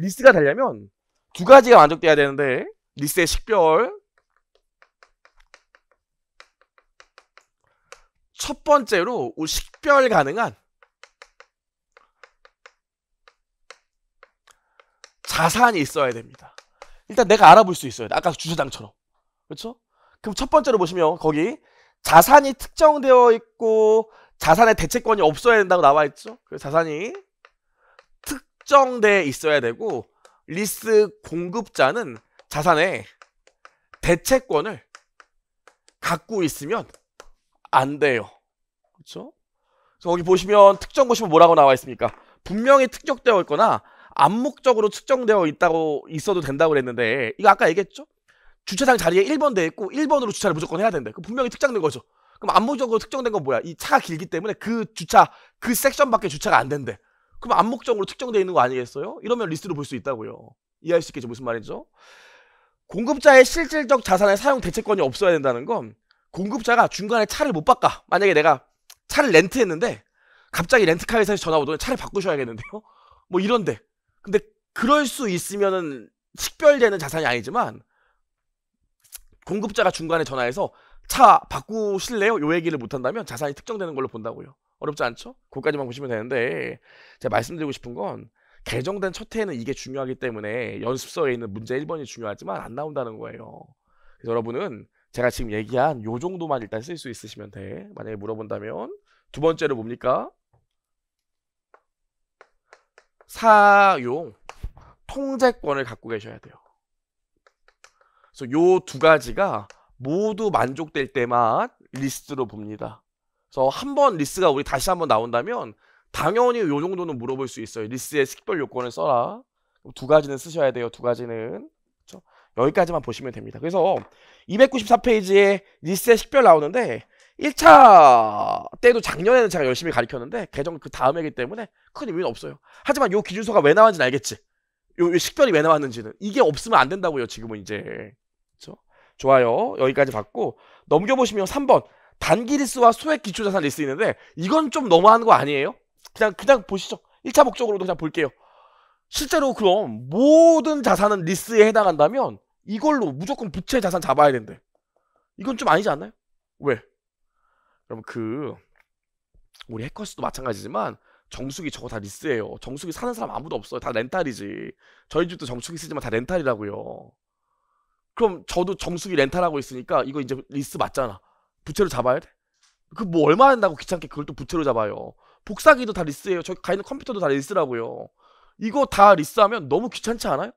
리스가 되려면 두 가지가 만족돼야 되는데 리스의 식별 첫 번째로 식별 가능한 자산이 있어야 됩니다. 일단 내가 알아볼 수 있어야 돼. 아까 주주당처럼. 그렇죠? 그럼 첫 번째로 보시면 거기 자산이 특정되어 있고 자산의 대체권이 없어야 된다고 나와 있죠. 그 자산이 특정돼 있어야 되고 리스 공급자는 자산의 대체권을 갖고 있으면 안 돼요. 그렇죠? 거기 보시면 특정 보시면 뭐라고 나와 있습니까? 분명히 특정되어 있거나 암묵적으로 특정되어 있다고 있어도 된다고 그랬는데 이거 아까 얘기했죠? 주차장 자리에 1번 돼 있고 1번으로 주차를 무조건 해야 된대. 그 분명히 특정된 거죠. 그럼 암묵적으로 특정된 건 뭐야? 이 차가 길기 때문에 그 주차 그 섹션밖에 주차가 안 된대. 그럼 암묵적으로 특정되어 있는 거 아니겠어요? 이러면 리스트로 볼 수 있다고요. 이해할 수 있겠죠? 무슨 말이죠 공급자의 실질적 자산의 사용 대체권이 없어야 된다는 건 공급자가 중간에 차를 못 바꿔. 만약에 내가 차를 렌트했는데 갑자기 렌트카 회사에서 전화 오더니 차를 바꾸셔야겠는데요? 뭐 이런데. 근데 그럴 수 있으면은 식별되는 자산이 아니지만 공급자가 중간에 전화해서 차 바꾸실래요? 요 얘기를 못 한다면 자산이 특정되는 걸로 본다고요. 어렵지 않죠? 그것까지만 보시면 되는데 제가 말씀드리고 싶은 건 개정된 첫 해에는 이게 중요하기 때문에 연습서에 있는 문제 1번이 중요하지만 안 나온다는 거예요. 그래서 여러분은 제가 지금 얘기한 요 정도만 일단 쓸 수 있으시면 돼. 만약에 물어본다면 두 번째로 뭡니까? 사용 통제권을 갖고 계셔야 돼요. 그래서 요 두 가지가 모두 만족될 때만 리스트로 봅니다. 그래서 한 번 리스가 우리 다시 한 번 나온다면 당연히 요 정도는 물어볼 수 있어요. 리스의 식별 요건을 써라. 두 가지는 쓰셔야 돼요. 두 가지는. 그렇죠? 여기까지만 보시면 됩니다. 그래서 294페이지에 리스의 식별 나오는데 1차 때도 작년에는 제가 열심히 가르쳤는데 개정 그 다음이기 때문에 큰 의미는 없어요. 하지만 요 기준서가 왜나왔는지 알겠지. 요, 요 식별이 왜 나왔는지는 이게 없으면 안 된다고요. 지금은 이제. 그렇죠? 좋아요. 여기까지 봤고 넘겨보시면 3번 단기 리스와 소액 기초 자산 리스 있는데 이건 좀 너무한 거 아니에요? 그냥 그냥 보시죠. 1차 목적으로도 그냥 볼게요. 실제로 그럼 모든 자산은 리스에 해당한다면 이걸로 무조건 부채 자산 잡아야 된대. 이건 좀 아니지 않나요? 왜? 그럼 그 우리 해커스도 마찬가지지만 정수기 저거 다 리스예요. 정수기 사는 사람 아무도 없어요. 다 렌탈이지. 저희 집도 정수기 쓰지만 다 렌탈이라고요. 그럼 저도 정수기 렌탈하고 있으니까 이거 이제 리스 맞잖아. 부채로 잡아야 돼? 그 뭐 얼마 한다고 귀찮게 그걸 또 부채로 잡아요. 복사기도 다 리스예요. 저기 가 있는 컴퓨터도 다 리스라고요. 이거 다 리스하면 너무 귀찮지 않아요?